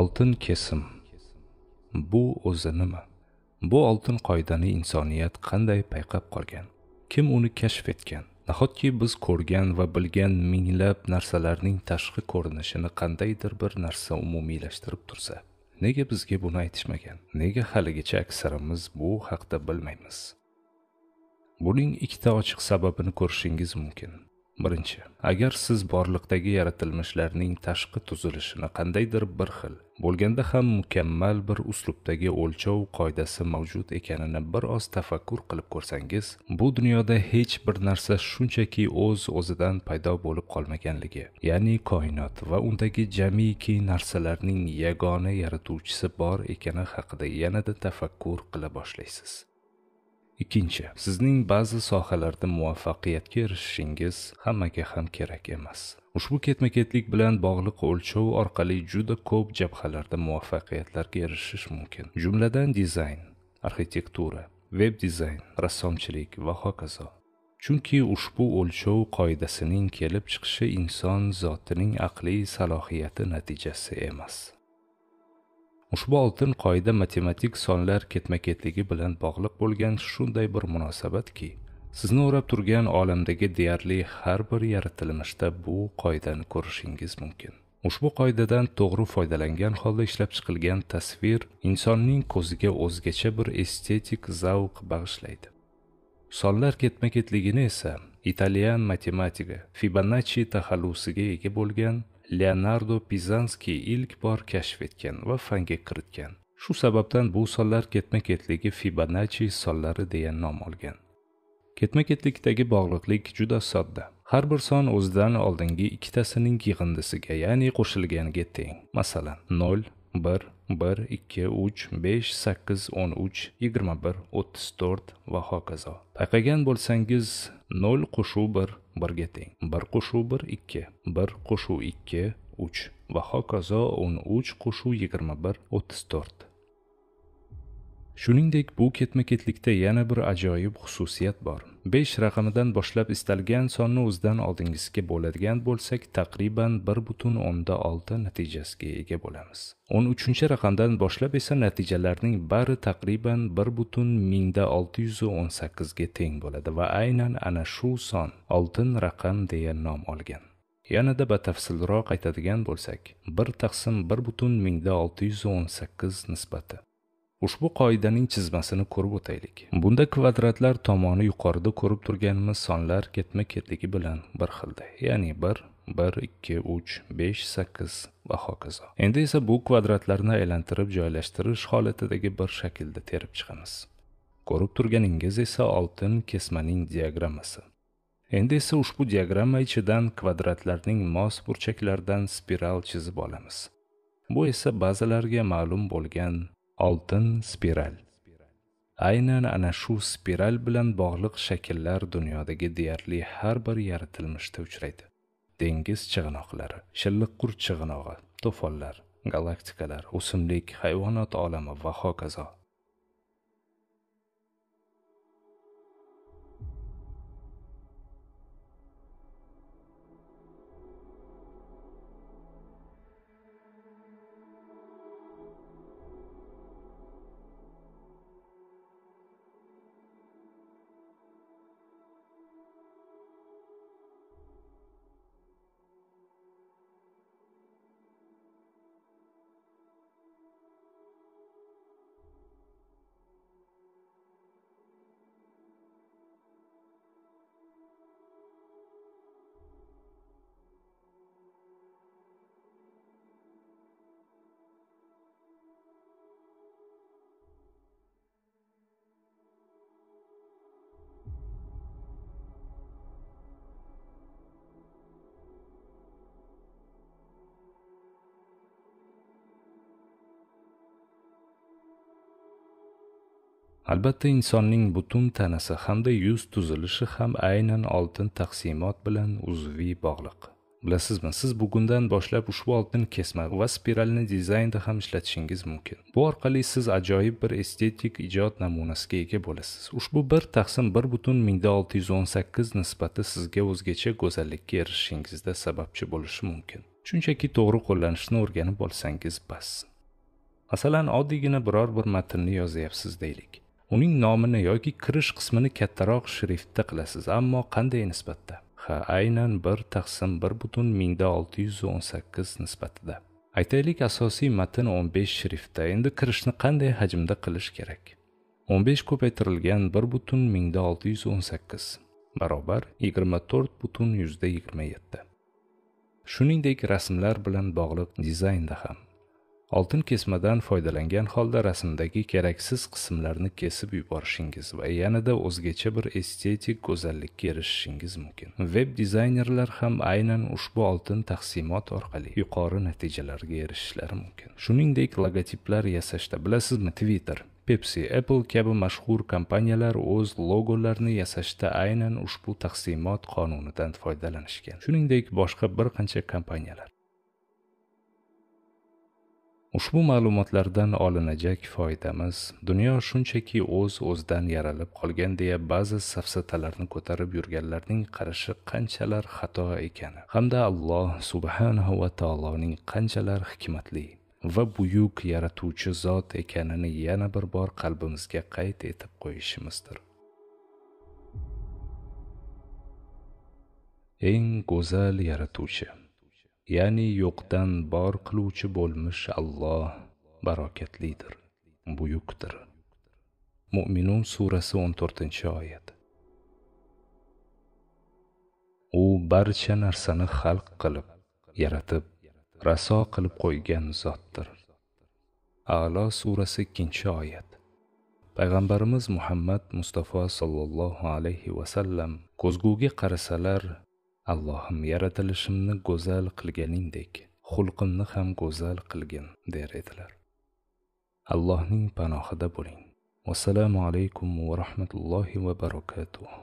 oltin kesim bu o'zi nima bu oltin qoidani insoniyat qanday payqab qolgan kim uni kashf etgan nahotki biz ko'rgan va bilgan minglab narsalarning tashqi ko'rinishini qandaydir bir narsa umumiylashtirib tursa nega bizga buni aytishmagan nega haligacha aksarimiz bu haqda bilmaymiz buning ikkita ochiq sababini ko'rishingiz mumkin birinchi agar siz borliqdagi yaratilmishlarning tashqi tuzilishini qandaydir bir xil bo'lganda ham mukammal bir uslubdagi o'lchov qoidasi mavjud ekanini bir oz tafakkur qilib ko'rsangiz bu dunyoda hech bir narsa shunchaki o'z o'zidan paydo bo'lib qolmaganligi ya'ni koinot va undagi jamiki narsalarning yagona yaratuvchisi bor ekani haqida yanada tafakkur qila boshlaysiz ikkinchi sizning ba'zi sohalarda muvaffaqiyatga erishishingiz hammaga ham kerak emas ushbu ketma ketlik bilan bog'liq o'lchov orqali juda ko'p jabhalarda muvaffaqiyatlarga erishish mumkin jumladan dizayn arxitektura veb dizayn rassomchilik va hokazo chunki ushbu o'lchov qoidasining kelib chiqishi inson zotining aqliy salohiyati natijasi emas ushbu oltin qoida matematik sonlar ketma ketligi bilan bog'liq bo'lgan shunday bir munosabatki sizni o'rab turgan olamdagi deyarli har bir yaratilmishda bu qoidani ko'rishingiz mumkin ushbu qoidadan to'g'ri foydalangan holda ishlab chiqilgan tasvir insonning ko'ziga o'zgacha bir estetik zavq bag'ishlaydi sonlar ketma ketligini esa italyan matematigi fibonacci taxallusiga ega bo'lgan leonardo pizanskiy ilk bor kashf etgan va fanga kiritgan shu sababdan bu sonlar ketma ketligi fibonacci sonlari deya nom olgan ketma ketlikdagi bog'liqlik juda sodda har bir son o'zidan oldingi ikkitasining yig'indisiga ya'ni qo'shilganiga teng masalan 0, 1, 1, 2, 3, 5, 8, 13, 21, 34 bir o'ttiz to'rt va hokazo payqagan bo'lsangiz nol qo'shuv bir birga teng bir qo'shuv bir ikki bir qo'shuv ikki uch va hokazo o'n uch qo'shuv yigirma bir o'ttiz to'rt shuningdek bu ketma ketlikda yana bir ajoyib xususiyat bor besh raqamidan boshlab istalgan sonni o'zidan oldingisiga bo'ladigan bo'lsak taqriban bir butun o'nda olti natijasiga ega bo'lamiz o'n uchinchi raqamdan boshlab esa natijalarning bari taqriban bir butun mingda olti yuz o'n sakkizga teng bo'ladi va aynan ana shu son oltin raqam deya nom olgan yanada batafsilroq aytadigan bo'lsak bir taqsim bir butun mingda olti yuz o'n sakkiz nisbati Ushbu qoidaning chizmasini ko'rib o'taylik. Bunda kvadratlar tomoni yuqorida ko'rib turganimiz sonlar ketma-ketligi bilan bir xilda, ya'ni 1, 1, 2, 3, 5, 8 va hokazo. Endi esa bu kvadratlarni aylantirib joylashtirish holatidagi bir shaklda terib chiqamiz. Ko'rib turganingiz esa oltin kesmaning diagrammasi. Endi esa ushbu diagramma ichidan kvadratlarning mos burchaklaridan spiral chizib olamiz. Bu esa ba'zilarga ma'lum bo'lgan oltin spiral aynan ana shu spiral bilan bog'liq shakllar dunyodagi deyarli har bir yaratilmishda uchraydi dengiz chig'inoqlari shilliqqur chig'inog'i to'fonlar galaktikalar o'simlik hayvonot olami va hokazo albatta insonning butun tanasi hamda yuz tuzilishi ham aynan oltin taqsimot bilan uzviy bog'liq bilasizmi siz bugundan boshlab ushbu oltin kesma va spiralni dizaynda ham ishlatishingiz mumkin bu orqali siz ajoyib bir estetik ijod namunasiga ega bo'lasiz ushbu bir taqsim bir butun mingda olti yuz o'n sakkiz nisbati sizga o'zgacha go'zallikka erishishingizda sababchi bo'lishi mumkin shunchaki to'g'ri qo'llanishni o'rganib olsangiz bas masalan oddiygina biror bir matnni yozyapsiz deylik uning nomini yoki kirish qismini kattaroq shriftda qilasiz ammo qanday nisbatda ha aynan bir taqsim bir butun mingda olti yuz o'n sakkiz nisbatida aytaylik asosiy matn o'n besh shriftda endi kirishni qanday hajmda qilish kerak o'n besh ko'paytirilgan bir butun mingda olti yuz o'n sakkiz barobar yigirma to'rt butun yuzda yigirma yetti shuningdek rasmlar bilan bog'liq dizaynda ham oltin kesmadan foydalangan holda rasmdagi keraksiz qismlarni kesib yuborishingiz va yanada o'zgacha bir estetik go'zallikka erishishingiz mumkin veb dizaynerlar ham aynan ushbu oltin taqsimot orqali yuqori natijalarga erishishlari mumkin shuningdek logotiplar yasashda bilasizmi twitter pepsi apple kabi mashhur kompaniyalar o'z logolarini yasashda aynan ushbu taqsimot qonunidan foydalanishgan shuningdek boshqa bir qancha kompaniyalar ushbu ma'lumotlardan olinajak foydamiz dunyo shunchaki o'z o'zidan yaralib qolgan deya ba'zi safsatalarni ko'tarib yurganlarning qarashi qanchalar xato ekani hamda alloh subhanahu va taoloning qanchalar hikmatli va buyuk yaratuvchi zot ekanini yana bir bor qalbimizga qayd etib qo'yishimizdir eng go'zal yaratuvchi ya'ni yo'qdan bor qiluvchi bo'lmish alloh barokatlidir buyukdir mo'minun surasi o'n to'rtinchi oyat u barcha narsani xalq qilib yaratib raso qilib qo'ygan zotdir alo surasi ikkinchi oyat payg'ambarimiz muhammad mustafa sollallohu alayhi vasallam ko'zguga qarasalar allohim yaratilishimni go'zal qilganingdek xulqimni ham go'zal qilgin der edilar allohning panohida bo'ling vassalomu alaykum va rahmatullohi va barakatuh